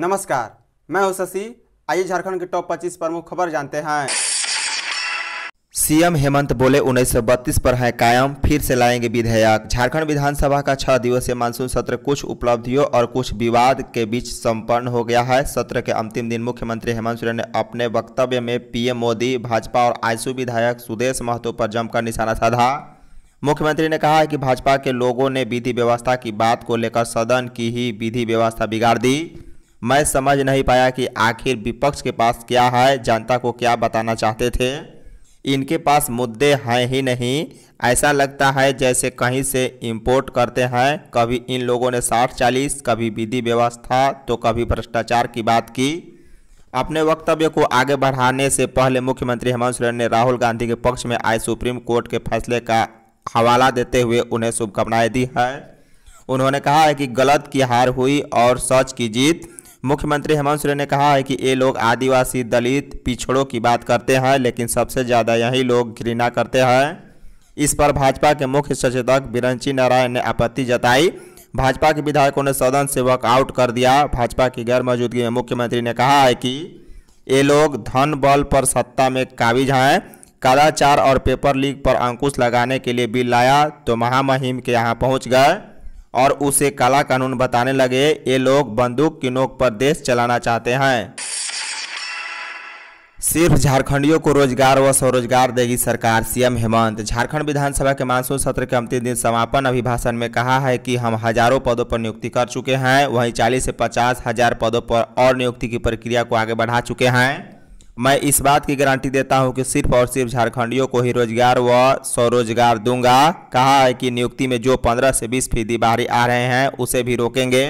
नमस्कार मैं हूं शशि आइए झारखंड के टॉप 25 प्रमुख खबर जानते हैं सीएम हेमंत बोले 1932 पर हैं कायम फिर से लाएंगे विधेयक झारखंड विधानसभा का छह दिवसीय मानसून सत्र कुछ उपलब्धियों और कुछ विवाद के बीच संपन्न हो गया है सत्र के अंतिम दिन मुख्यमंत्री हेमंत सोरेन ने अपने वक्तव्य में पीएम मोदी भाजपा और आयसू विधायक सुदेश महतो पर जमकर निशाना साधा मुख्यमंत्री ने कहा है कि भाजपा के लोगों ने विधि व्यवस्था की बात को लेकर सदन की ही विधि व्यवस्था बिगाड़ दी मैं समझ नहीं पाया कि आखिर विपक्ष के पास क्या है जनता को क्या बताना चाहते थे इनके पास मुद्दे हैं ही नहीं ऐसा लगता है जैसे कहीं से इंपोर्ट करते हैं कभी इन लोगों ने साठ चालीस कभी विधि व्यवस्था तो कभी भ्रष्टाचार की बात की अपने वक्तव्य को आगे बढ़ाने से पहले मुख्यमंत्री हेमंत सोरेन ने राहुल गांधी के पक्ष में आए सुप्रीम कोर्ट के फैसले का हवाला देते हुए उन्हें शुभकामनाएं दी है उन्होंने कहा है कि गलत की हार हुई और सच की जीत मुख्यमंत्री हेमंत सोरेन ने कहा है कि ये लोग आदिवासी दलित पिछड़ों की बात करते हैं लेकिन सबसे ज़्यादा यही लोग घृणा करते हैं इस पर भाजपा के मुख्य सचेतक बिरंची नारायण ने आपत्ति जताई भाजपा के विधायकों ने सदन से वॉकआउट कर दिया भाजपा की गैर मौजूदगी में मुख्यमंत्री ने कहा है कि ये लोग धन बल पर सत्ता में काबिज हैं कालाचार और पेपर लीक पर अंकुश लगाने के लिए बिल लाया तो महामहिम के यहाँ पहुँच गए और उसे काला कानून बताने लगे ये लोग बंदूक की नोक पर देश चलाना चाहते हैं सिर्फ झारखंडियों को रोजगार व स्वरोजगार देगी सरकार सीएम हेमंत झारखंड विधानसभा के मानसून सत्र के अंतिम दिन समापन अभिभाषण में कहा है कि हम हजारों पदों पर नियुक्ति कर चुके हैं वहीं चालीस से पचास हजार पदों पर और नियुक्ति की प्रक्रिया को आगे बढ़ा चुके हैं मैं इस बात की गारंटी देता हूं कि सिर्फ और सिर्फ झारखंडियों को ही रोजगार व स्वरोजगार दूंगा कहा है कि नियुक्ति में जो 15 से 20 फीसदी बाहरी आ रहे हैं उसे भी रोकेंगे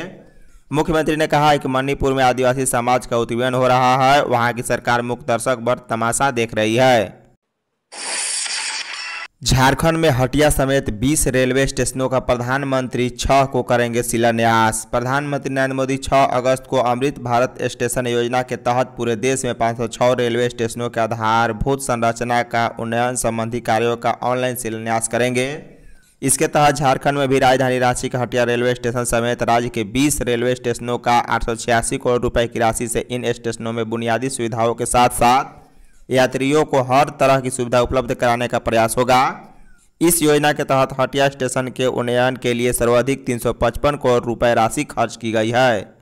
मुख्यमंत्री ने कहा है कि मणिपुर में आदिवासी समाज का उत्पीड़न हो रहा है वहां की सरकार मुख्य दर्शक पर तमाशा देख रही है झारखंड में हटिया समेत 20 रेलवे स्टेशनों का प्रधानमंत्री छह को करेंगे शिलान्यास प्रधानमंत्री नरेंद्र मोदी 6 अगस्त को अमृत भारत स्टेशन योजना के तहत पूरे देश में 506 रेलवे स्टेशनों के आधारभूत संरचना का उन्नयन संबंधी कार्यों का ऑनलाइन शिलान्यास करेंगे इसके तहत झारखंड में भी राजधानी रांची के हटिया रेलवे स्टेशन समेत राज्य के 20 रेलवे स्टेशनों का आठ करोड़ रुपए की राशि से इन स्टेशनों में बुनियादी सुविधाओं के साथ साथ यात्रियों को हर तरह की सुविधा उपलब्ध कराने का प्रयास होगा इस योजना के तहत हटिया स्टेशन के उन्नयन के लिए सर्वाधिक 355 करोड़ रुपए राशि खर्च की गई है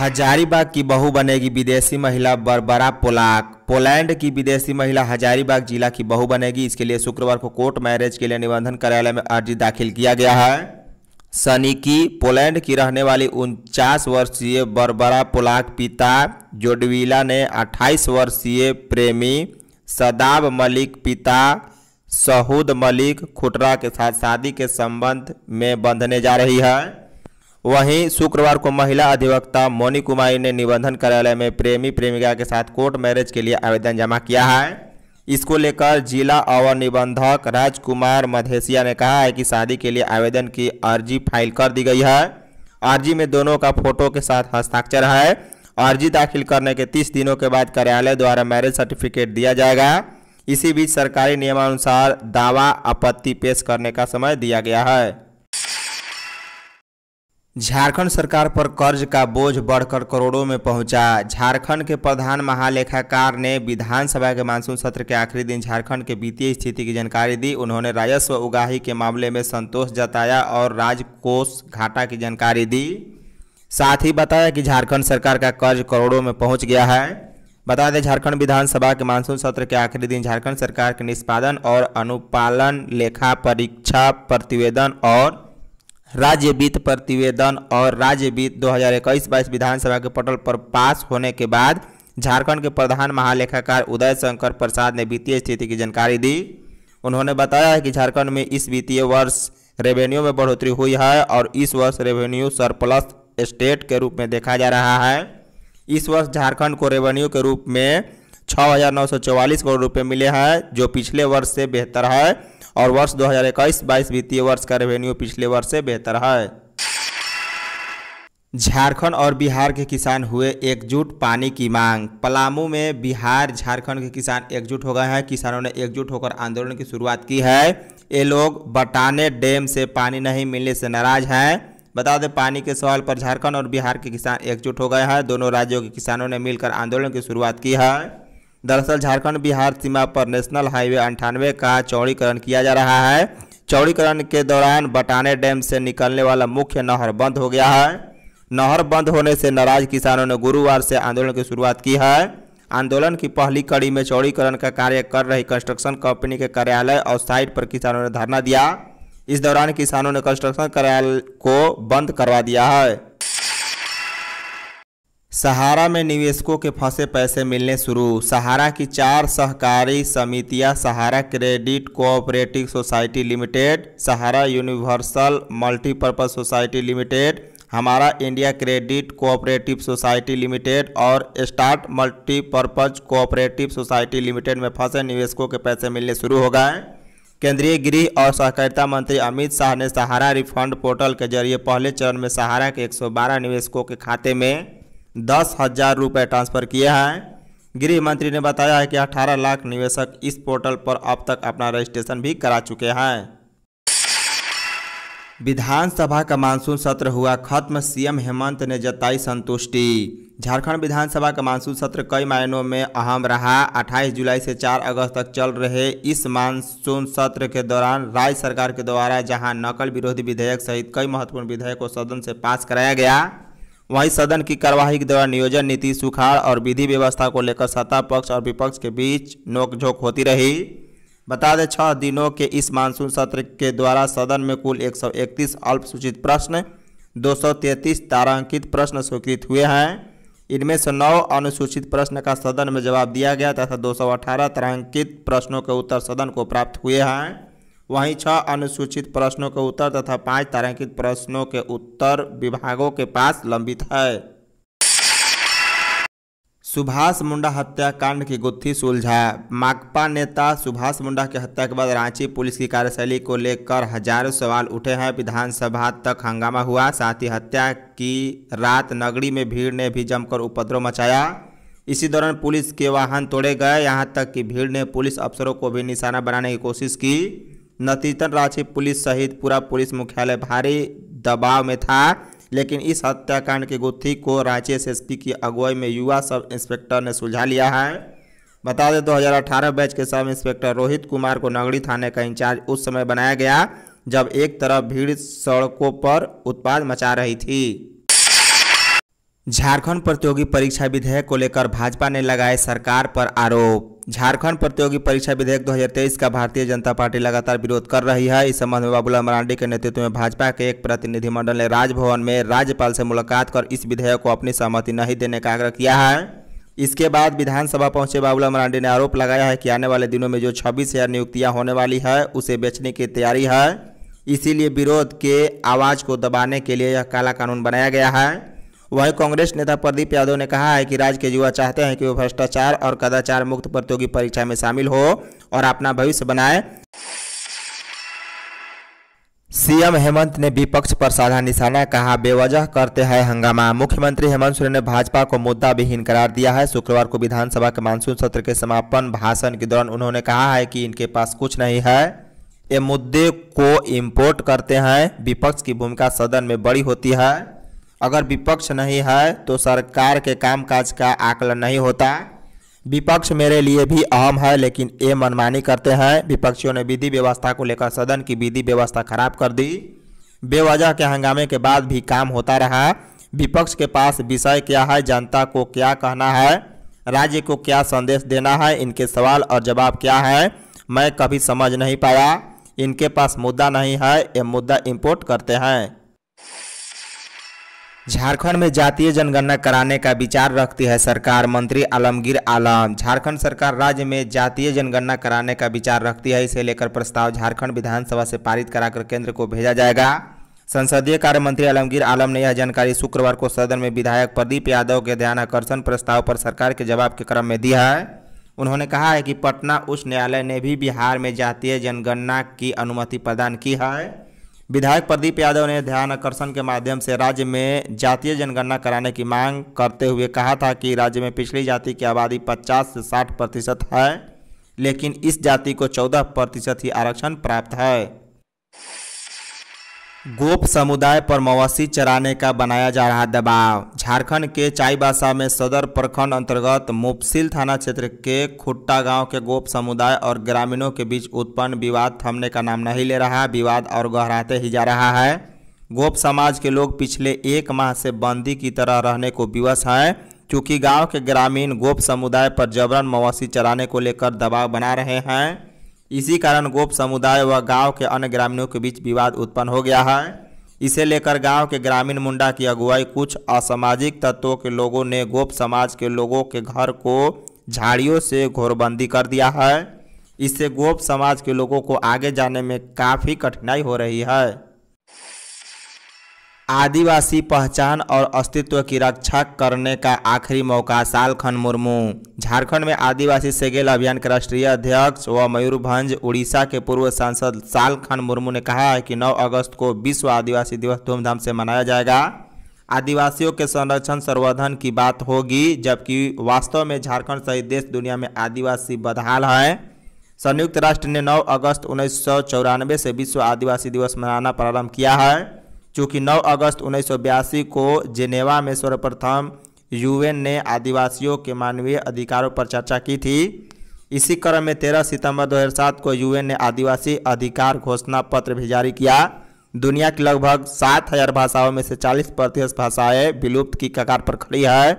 हजारीबाग की बहू बनेगी विदेशी महिला बरबरा पोलाक पोलैंड की विदेशी महिला हजारीबाग जिला की बहू बनेगी इसके लिए शुक्रवार को कोर्ट मैरिज के लिए निबंधन कार्यालय में अर्जी दाखिल किया गया है सनीकी पोलैंड की रहने वाली उनचास वर्षीय बरबरा पोलाक पिता जोडविला ने 28 वर्षीय प्रेमी सदाब मलिक पिता सहूद मलिक खुटरा के साथ शादी के संबंध में बंधने जा रही है वहीं शुक्रवार को महिला अधिवक्ता मोनी कुमारी ने निबंधन कार्यालय में प्रेमी प्रेमिका के साथ कोर्ट मैरिज के लिए आवेदन जमा किया है इसको लेकर जिला और निबंधक राजकुमार मधेसिया ने कहा है कि शादी के लिए आवेदन की अर्जी फाइल कर दी गई है अर्जी में दोनों का फोटो के साथ हस्ताक्षर है अर्जी दाखिल करने के तीस दिनों के बाद कार्यालय द्वारा मैरिज सर्टिफिकेट दिया जाएगा इसी बीच सरकारी नियमानुसार दावा आपत्ति पेश करने का समय दिया गया है झारखंड सरकार पर कर्ज का बोझ बढ़कर करोड़ों में पहुंचा झारखंड के प्रधान महालेखाकार ने विधानसभा के मानसून सत्र के आखिरी दिन झारखंड के वित्तीय स्थिति की जानकारी दी उन्होंने राजस्व उगाही के मामले में संतोष जताया और राजकोष घाटा की जानकारी दी साथ ही बताया कि झारखंड सरकार का कर्ज करोड़ों में पहुँच गया है बता दें झारखंड विधानसभा के मानसून सत्र के आखिरी दिन झारखंड सरकार के निष्पादन और अनुपालन लेखा परीक्षा प्रतिवेदन और राज्य वित्त प्रतिवेदन और राज्य वित्त दो हजार इक्कीस बाईस विधानसभा के पटल पर पास होने के बाद झारखंड के प्रधान महालेखाकार उदय शंकर प्रसाद ने वित्तीय स्थिति की जानकारी दी उन्होंने बताया है कि झारखंड में इस वित्तीय वर्ष रेवेन्यू में बढ़ोतरी हुई है और इस वर्ष रेवेन्यू सरप्लस स्टेट के रूप में देखा जा रहा है इस वर्ष झारखंड को रेवेन्यू के रूप में छः करोड़ रुपये मिले हैं जो पिछले वर्ष से बेहतर है और वर्ष 2021-22 वित्तीय वर्ष का रेवेन्यू पिछले वर्ष से बेहतर है झारखंड और बिहार के किसान हुए एकजुट पानी की मांग पलामू में बिहार झारखंड के किसान एकजुट हो गए हैं किसानों ने एकजुट होकर आंदोलन की शुरुआत की है ये लोग बटाने डैम से पानी नहीं मिलने से नाराज हैं बता दें पानी के सवाल पर झारखंड और बिहार के किसान एकजुट हो गए हैं दोनों राज्यों के किसानों ने मिलकर आंदोलन की शुरुआत की है दरअसल झारखंड बिहार सीमा पर नेशनल हाईवे अंठानवे का चौड़ीकरण किया जा रहा है चौड़ीकरण के दौरान बटाने डैम से निकलने वाला मुख्य नहर बंद हो गया है नहर बंद होने से नाराज किसानों ने गुरुवार से आंदोलन की शुरुआत की है आंदोलन की पहली कड़ी में चौड़ीकरण का कार्य कर रही कंस्ट्रक्शन कंपनी के कार्यालय और साइट पर किसानों ने धरना दिया इस दौरान किसानों ने कंस्ट्रक्शन कार्यालय को बंद करवा दिया है सहारा में निवेशकों के फंसे पैसे मिलने शुरू सहारा की चार सहकारी समितियां Sahara credit cooperative society limited Sahara universal multipurpose society limited Hamara India credit cooperative society limited और start multipurpose cooperative society limited में फंसे निवेशकों के पैसे मिलने शुरू हो गए केंद्रीय गृह और सहकारिता मंत्री अमित शाह ने सहारा रिफंड पोर्टल के जरिए पहले चरण में सहारा के 112 निवेशकों के खाते में दस हजार रुपये ट्रांसफ़र किए हैं गृह मंत्री ने बताया है कि 18 लाख निवेशक इस पोर्टल पर अब तक अपना रजिस्ट्रेशन भी करा चुके हैं विधानसभा का मानसून सत्र हुआ खत्म सीएम हेमंत ने जताई संतुष्टि झारखंड विधानसभा का मानसून सत्र कई मायनों में अहम रहा 28 जुलाई से 4 अगस्त तक चल रहे इस मानसून सत्र के दौरान राज्य सरकार के द्वारा जहां नकल विरोधी विधेयक सहित कई महत्वपूर्ण विधेयक को सदन से पास कराया गया वहीं सदन की कार्यवाही के दौरान नियोजन नीति सुखाड़ और विधि व्यवस्था को लेकर सत्ता पक्ष और विपक्ष के बीच नोकझोंक होती रही बता दें छः दिनों के इस मानसून सत्र के द्वारा सदन में कुल 131 अल्पसूचित प्रश्न 233 तारांकित प्रश्न स्वीकृत हुए हैं इनमें से नौ अनुसूचित प्रश्न का सदन में जवाब दिया गया तथा अठारह तारांकित प्रश्नों के उत्तर सदन को प्राप्त हुए हैं वहीं छह अनुसूचित प्रश्नों के उत्तर तथा पांच तारांकित प्रश्नों के उत्तर विभागों के पास लंबित है सुभाष मुंडा हत्याकांड की गुत्थी सुलझा माकपा नेता सुभाष मुंडा की हत्या के बाद रांची पुलिस की कार्यशैली को लेकर हजारों सवाल उठे हैं विधानसभा तक हंगामा हुआ साथ ही हत्या की रात नगरी में भीड़ ने भी जमकर उपद्रव मचाया इसी दौरान पुलिस के वाहन तोड़े गए यहां तक कि भीड़ ने पुलिस अफसरों को भी निशाना बनाने की कोशिश की नतीजतन रांची पुलिस सहित पूरा पुलिस मुख्यालय भारी दबाव में था लेकिन इस हत्याकांड की गुत्थी को रांची एस की अगुवाई में युवा सब इंस्पेक्टर ने सुलझा लिया है बता दें 2018 बैच के सब इंस्पेक्टर रोहित कुमार को नगड़ी थाने का इंचार्ज उस समय बनाया गया जब एक तरफ भीड़ सड़कों पर उत्पाद मचा रही थी झारखंड प्रतियोगी परीक्षा विधेयक को लेकर भाजपा ने लगाए सरकार पर आरोप झारखंड प्रतियोगी परीक्षा विधेयक 2023 का भारतीय जनता पार्टी लगातार विरोध कर रही है इस संबंध में बाबूलाल मरांडी के नेतृत्व में भाजपा के एक प्रतिनिधिमंडल ने राजभवन में राज्यपाल से मुलाकात कर इस विधेयक को अपनी सहमति नहीं देने का आग्रह किया है इसके बाद विधानसभा पहुंचे बाबूलाल मरांडी ने आरोप लगाया है कि आने वाले दिनों में जो छब्बीस हज़ार नियुक्तियाँ होने वाली है उसे बेचने की तैयारी है इसीलिए विरोध के आवाज़ को दबाने के लिए यह काला कानून बनाया गया है वहीं कांग्रेस नेता प्रदीप यादव ने कहा है कि राज्य के युवा चाहते हैं कि वो भ्रष्टाचार और कदाचार मुक्त प्रतियोगी परीक्षा में शामिल हो और अपना भविष्य बनाए सीएम हेमंत ने विपक्ष पर साधा निशाना कहा बेवजह करते हैं हंगामा मुख्यमंत्री हेमंत सोरेन ने भाजपा को मुद्दा विहीन करार दिया है शुक्रवार को विधानसभा के मानसून सत्र के समापन भाषण के दौरान उन्होंने कहा है कि इनके पास कुछ नहीं है ये मुद्दे को इम्पोर्ट करते हैं विपक्ष की भूमिका सदन में बड़ी होती है अगर विपक्ष नहीं है तो सरकार के कामकाज का आकलन नहीं होता विपक्ष मेरे लिए भी अहम है लेकिन ये मनमानी करते हैं विपक्षियों ने विधि व्यवस्था को लेकर सदन की विधि व्यवस्था खराब कर दी बेवजह के हंगामे के बाद भी काम होता रहा विपक्ष के पास विषय क्या है जनता को क्या कहना है राज्य को क्या संदेश देना है इनके सवाल और जवाब क्या है मैं कभी समझ नहीं पाया इनके पास मुद्दा नहीं है ये मुद्दा इम्पोर्ट करते हैं झारखंड में जातीय जनगणना कराने का विचार रखती है सरकार मंत्री आलमगीर आलम झारखंड सरकार राज्य में जातीय जनगणना कराने का विचार रखती है इसे लेकर प्रस्ताव झारखंड विधानसभा से पारित कराकर केंद्र को भेजा जाएगा संसदीय कार्य मंत्री आलमगीर आलम ने यह जानकारी शुक्रवार को सदन में विधायक प्रदीप यादव के ध्यान आकर्षण प्रस्ताव पर सरकार के जवाब के क्रम में दी है उन्होंने कहा है कि पटना उच्च न्यायालय ने भी बिहार में जातीय जनगणना की अनुमति प्रदान की है विधायक प्रदीप यादव ने ध्यान आकर्षण के माध्यम से राज्य में जातीय जनगणना कराने की मांग करते हुए कहा था कि राज्य में पिछली जाति की आबादी 50 से 60 प्रतिशत है लेकिन इस जाति को 14 प्रतिशत ही आरक्षण प्राप्त है गोप समुदाय पर मवासी चराने का बनाया जा रहा दबाव झारखंड के चाईबासा में सदर प्रखंड अंतर्गत मुफसिल थाना क्षेत्र के खुट्टा गांव के गोप समुदाय और ग्रामीणों के बीच उत्पन्न विवाद थमने का नाम नहीं ले रहा विवाद और गहराते ही जा रहा है गोप समाज के लोग पिछले एक माह से बंदी की तरह रहने को विवश हैं क्योंकि गाँव के ग्रामीण गोप समुदाय पर जबरन मवासी चराने को लेकर दबाव बना रहे हैं इसी कारण गोप समुदाय व गांव के अन्य ग्रामीणों के बीच विवाद उत्पन्न हो गया है इसे लेकर गांव के ग्रामीण मुंडा की अगुवाई कुछ असामाजिक तत्वों के लोगों ने गोप समाज के लोगों के घर को झाड़ियों से घोरबंदी कर दिया है इससे गोप समाज के लोगों को आगे जाने में काफ़ी कठिनाई हो रही है आदिवासी पहचान और अस्तित्व की रक्षा करने का आखिरी मौका सालखन मुर्मू झारखंड में आदिवासी सेगेल अभियान के राष्ट्रीय अध्यक्ष व मयूरभंज उड़ीसा के पूर्व सांसद सालखन मुर्मू ने कहा है कि 9 अगस्त को विश्व आदिवासी दिवस धूमधाम से मनाया जाएगा आदिवासियों के संरक्षण संवर्धन की बात होगी जबकि वास्तव में झारखंड सहित देश दुनिया में आदिवासी बदहाल हैं संयुक्त राष्ट्र ने नौ अगस्त उन्नीस से विश्व आदिवासी दिवस मनाना प्रारंभ किया है चूँकि 9 अगस्त उन्नीस को जेनेवा में सर्वप्रथम यूएन ने आदिवासियों के मानवीय अधिकारों पर चर्चा की थी इसी क्रम में 13 सितंबर 2007 को यूएन ने आदिवासी अधिकार घोषणा पत्र भी जारी किया दुनिया की लगभग सात हजार भाषाओं में से चालीस प्रतिशत भाषाएं विलुप्त की कगार पर खड़ी है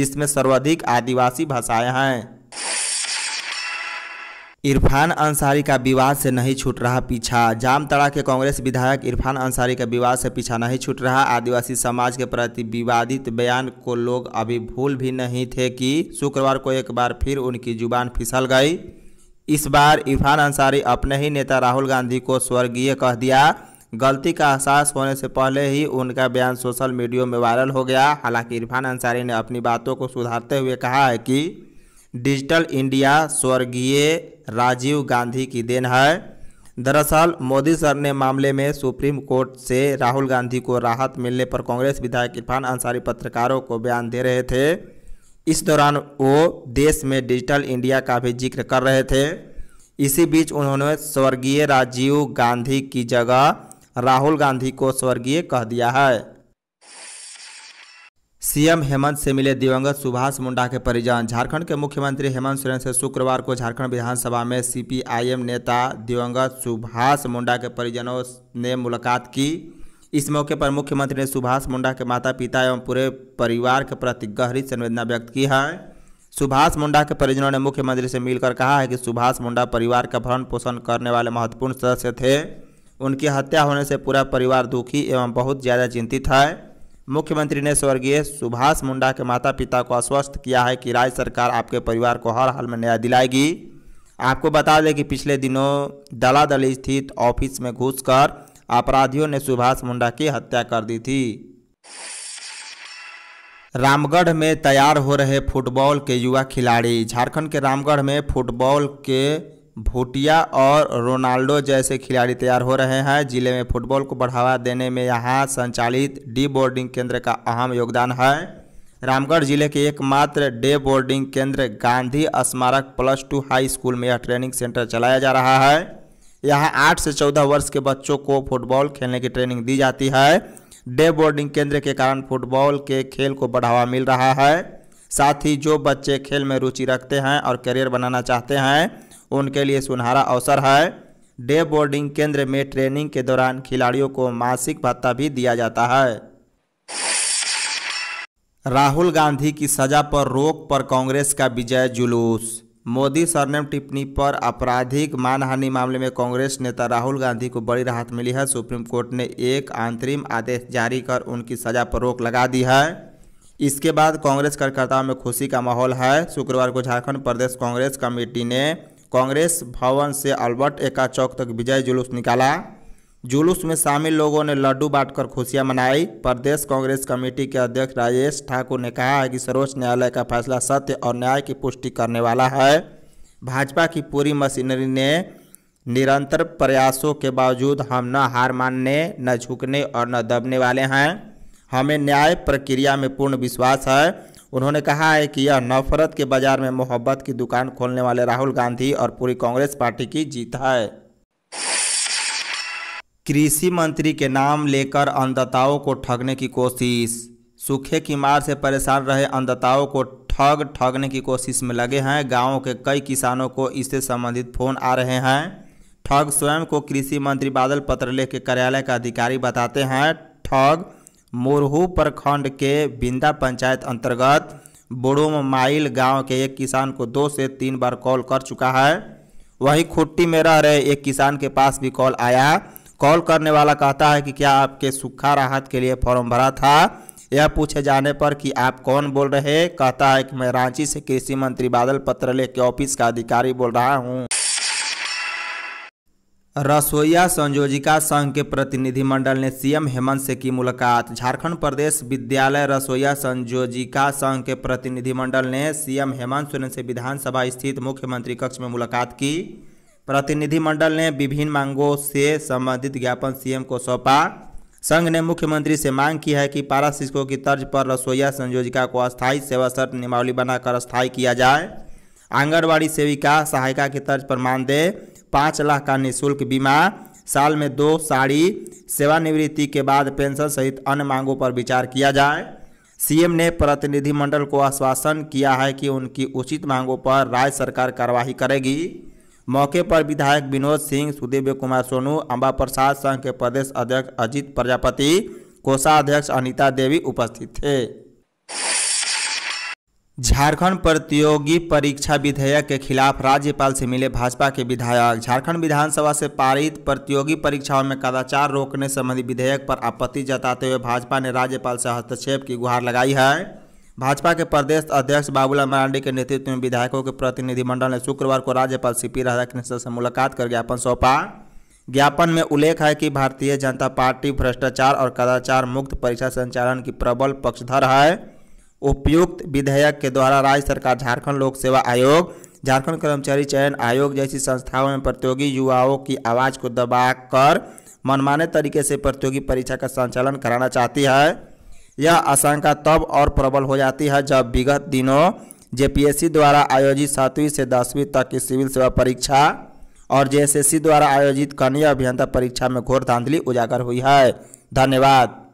जिसमें सर्वाधिक आदिवासी भाषाएं हैं इरफान अंसारी का विवाद से नहीं छूट रहा पीछा जामतड़ा के कांग्रेस विधायक इरफान अंसारी का विवाद से पीछा नहीं छूट रहा आदिवासी समाज के प्रति विवादित बयान को लोग अभी भूल भी नहीं थे कि शुक्रवार को एक बार फिर उनकी जुबान फिसल गई इस बार इरफान अंसारी अपने ही नेता राहुल गांधी को स्वर्गीय कह दिया गलती का एहसास होने से पहले ही उनका बयान सोशल मीडिया में वायरल हो गया हालांकि इरफान अंसारी ने अपनी बातों को सुधारते हुए कहा है कि डिजिटल इंडिया स्वर्गीय राजीव गांधी की देन है दरअसल मोदी सर ने मामले में सुप्रीम कोर्ट से राहुल गांधी को राहत मिलने पर कांग्रेस विधायक इरफान अंसारी पत्रकारों को बयान दे रहे थे इस दौरान वो देश में डिजिटल इंडिया का भी जिक्र कर रहे थे इसी बीच उन्होंने स्वर्गीय राजीव गांधी की जगह राहुल गांधी को स्वर्गीय कह दिया है सीएम हेमंत से मिले दिवंगत सुभाष मुंडा के परिजन झारखंड के मुख्यमंत्री हेमंत सोरेन से शुक्रवार को झारखंड विधानसभा में सीपीआईएम नेता दिवंगत सुभाष मुंडा के परिजनों ने मुलाकात की इस मौके पर मुख्यमंत्री ने सुभाष मुंडा के माता पिता एवं पूरे परिवार के प्रति गहरी संवेदना व्यक्त की है सुभाष मुंडा के परिजनों ने मुख्यमंत्री से मिलकर कहा है कि सुभाष मुंडा परिवार का भरण पोषण करने वाले महत्वपूर्ण सदस्य थे उनकी हत्या होने से पूरा परिवार दुखी एवं बहुत ज़्यादा चिंतित है मुख्यमंत्री ने स्वर्गीय सुभाष मुंडा के माता पिता को आश्वस्त किया है कि राज्य सरकार आपके परिवार को हर हाल में न्याय दिलाएगी आपको बता दें कि पिछले दिनों दलादली स्थित ऑफिस में घुसकर अपराधियों ने सुभाष मुंडा की हत्या कर दी थी रामगढ़ में तैयार हो रहे फुटबॉल के युवा खिलाड़ी झारखंड के रामगढ़ में फुटबॉल के भूटिया और रोनाल्डो जैसे खिलाड़ी तैयार हो रहे हैं जिले में फुटबॉल को बढ़ावा देने में यहाँ संचालित डी बोर्डिंग केंद्र का अहम योगदान है रामगढ़ जिले के एकमात्र डे बोर्डिंग केंद्र गांधी स्मारक प्लस टू हाई स्कूल में यह ट्रेनिंग सेंटर चलाया जा रहा है यहाँ आठ से चौदह वर्ष के बच्चों को फुटबॉल खेलने की ट्रेनिंग दी जाती है डे बोर्डिंग केंद्र के कारण फुटबॉल के खेल को बढ़ावा मिल रहा है साथ ही जो बच्चे खेल में रुचि रखते हैं और करियर बनाना चाहते हैं उनके लिए सुनहरा अवसर है डे बोर्डिंग केंद्र में ट्रेनिंग के दौरान खिलाड़ियों को मासिक भत्ता भी दिया जाता है राहुल गांधी की सजा पर रोक पर कांग्रेस का विजय जुलूस मोदी सरनेम टिप्पणी पर आपराधिक मानहानि मामले में कांग्रेस नेता राहुल गांधी को बड़ी राहत मिली है सुप्रीम कोर्ट ने एक अंतरिम आदेश जारी कर उनकी सजा पर रोक लगा दी है इसके बाद कांग्रेस कार्यकर्ताओं में खुशी का माहौल है शुक्रवार को झारखंड प्रदेश कांग्रेस कमेटी ने कांग्रेस भवन से अल्बर्ट एका चौक तक विजय जुलूस निकाला जुलूस में शामिल लोगों ने लड्डू बांटकर खुशियां मनाई प्रदेश कांग्रेस कमेटी के अध्यक्ष राजेश ठाकुर ने कहा है कि सर्वोच्च न्यायालय का फैसला सत्य और न्याय की पुष्टि करने वाला है भाजपा की पूरी मशीनरी ने निरंतर प्रयासों के बावजूद हम न हार मानने न झुकने और न दबने वाले हैं हमें न्याय प्रक्रिया में पूर्ण विश्वास है उन्होंने कहा है कि यह नफरत के बाजार में मोहब्बत की दुकान खोलने वाले राहुल गांधी और पूरी कांग्रेस पार्टी की जीत है कृषि मंत्री के नाम लेकर अन्नदाताओं को ठगने की कोशिश सूखे की मार से परेशान रहे अन्नदाताओं को ठग ठगने की कोशिश में लगे हैं गाँव के कई किसानों को इससे संबंधित फोन आ रहे हैं ठग स्वयं को कृषि मंत्री बादल पत्रलेख के कार्यालय का अधिकारी बताते हैं ठग मोरहू प्रखंड के बिंदा पंचायत अंतर्गत बुड़ुम माइल गांव के एक किसान को दो से तीन बार कॉल कर चुका है वहीं खुट्टी में रह रहे एक किसान के पास भी कॉल आया कॉल करने वाला कहता है कि क्या आपके सूखा राहत के लिए फॉर्म भरा था यह पूछे जाने पर कि आप कौन बोल रहे कहता है कि मैं रांची से कृषि मंत्री बादल पत्र के ऑफिस का अधिकारी बोल रहा हूँ रसोईया संयोजिका संघ के प्रतिनिधिमंडल ने सीएम हेमंत से की मुलाकात झारखंड प्रदेश विद्यालय रसोईया संयोजिका संघ के प्रतिनिधिमंडल ने सीएम हेमंत सोरेन से विधानसभा स्थित मुख्यमंत्री कक्ष में मुलाकात की प्रतिनिधिमंडल ने विभिन्न मांगों से संबंधित ज्ञापन सीएम को सौंपा संघ ने मुख्यमंत्री से मांग की है कि पारा शिक्षकों की तर्ज पर रसोईया संयोजिका को अस्थायी सेवा शर्त नियमावली बनाकर स्थायी किया जाए आंगनबाड़ी सेविका सहायिका की तर्ज पर मानदेय पाँच लाख का निःशुल्क बीमा साल में दो साड़ी सेवानिवृत्ति के बाद पेंशन सहित अन्य मांगों पर विचार किया जाए सीएम ने प्रतिनिधिमंडल को आश्वासन किया है कि उनकी उचित मांगों पर राज्य सरकार कार्रवाई करेगी मौके पर विधायक विनोद सिंह सुदेव कुमार सोनू अम्बा प्रसाद संघ के प्रदेश अध्यक्ष अजीत प्रजापति कोषाध्यक्ष अनिता देवी उपस्थित थे झारखंड प्रतियोगी परीक्षा विधेयक के खिलाफ राज्यपाल से मिले भाजपा के विधायक झारखंड विधानसभा से पारित प्रतियोगी परीक्षाओं में कदाचार रोकने संबंधी विधेयक पर आपत्ति जताते हुए भाजपा ने राज्यपाल से हस्तक्षेप की गुहार लगाई है भाजपा के प्रदेश अध्यक्ष बाबूलाल मरांडी के नेतृत्व में विधायकों के प्रतिनिधिमंडल ने शुक्रवार को राज्यपाल सी पी राधाकृष्ण से मुलाकात कर ज्ञापन सौंपा ज्ञापन में उल्लेख है कि भारतीय जनता पार्टी भ्रष्टाचार और कदाचार मुक्त परीक्षा संचालन की प्रबल पक्षधर है उपयुक्त विधेयक के द्वारा राज्य सरकार झारखंड लोक सेवा आयोग झारखंड कर्मचारी चयन आयोग जैसी संस्थाओं में प्रतियोगी युवाओं की आवाज़ को दबाकर मनमाने तरीके से प्रतियोगी परीक्षा का संचालन कराना चाहती है यह आशंका तब और प्रबल हो जाती है जब विगत दिनों जे द्वारा आयोजित सातवीं से दसवीं तक की सिविल सेवा परीक्षा और जे द्वारा आयोजित कन्या अभियंता परीक्षा में घोर धांधली उजागर हुई है धन्यवाद